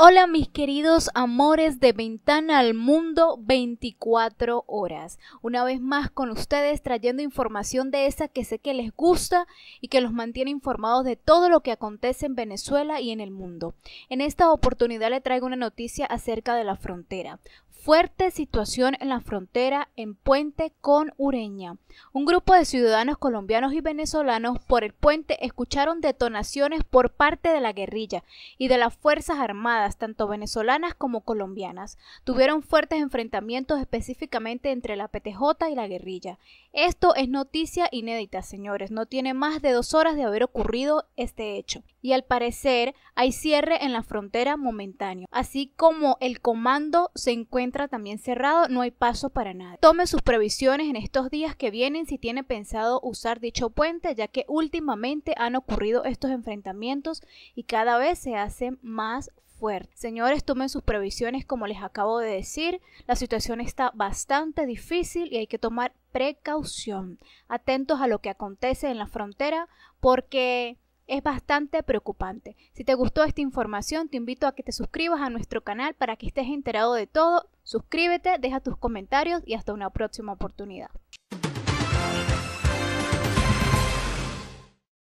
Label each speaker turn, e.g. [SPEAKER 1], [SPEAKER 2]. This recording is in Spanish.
[SPEAKER 1] Hola mis queridos amores de Ventana al Mundo 24 horas. Una vez más con ustedes trayendo información de esa que sé que les gusta y que los mantiene informados de todo lo que acontece en Venezuela y en el mundo. En esta oportunidad le traigo una noticia acerca de la frontera. Fuerte situación en la frontera en Puente con Ureña. Un grupo de ciudadanos colombianos y venezolanos por el puente escucharon detonaciones por parte de la guerrilla y de las Fuerzas Armadas tanto venezolanas como colombianas. Tuvieron fuertes enfrentamientos específicamente entre la PTJ y la guerrilla. Esto es noticia inédita, señores. No tiene más de dos horas de haber ocurrido este hecho. Y al parecer hay cierre en la frontera momentáneo. Así como el comando se encuentra también cerrado, no hay paso para nada. Tome sus previsiones en estos días que vienen si tiene pensado usar dicho puente, ya que últimamente han ocurrido estos enfrentamientos y cada vez se hace más fuerte Señores, tomen sus previsiones como les acabo de decir. La situación está bastante difícil y hay que tomar precaución. Atentos a lo que acontece en la frontera porque es bastante preocupante. Si te gustó esta información, te invito a que te suscribas a nuestro canal para que estés enterado de todo. Suscríbete, deja tus comentarios y hasta una próxima oportunidad.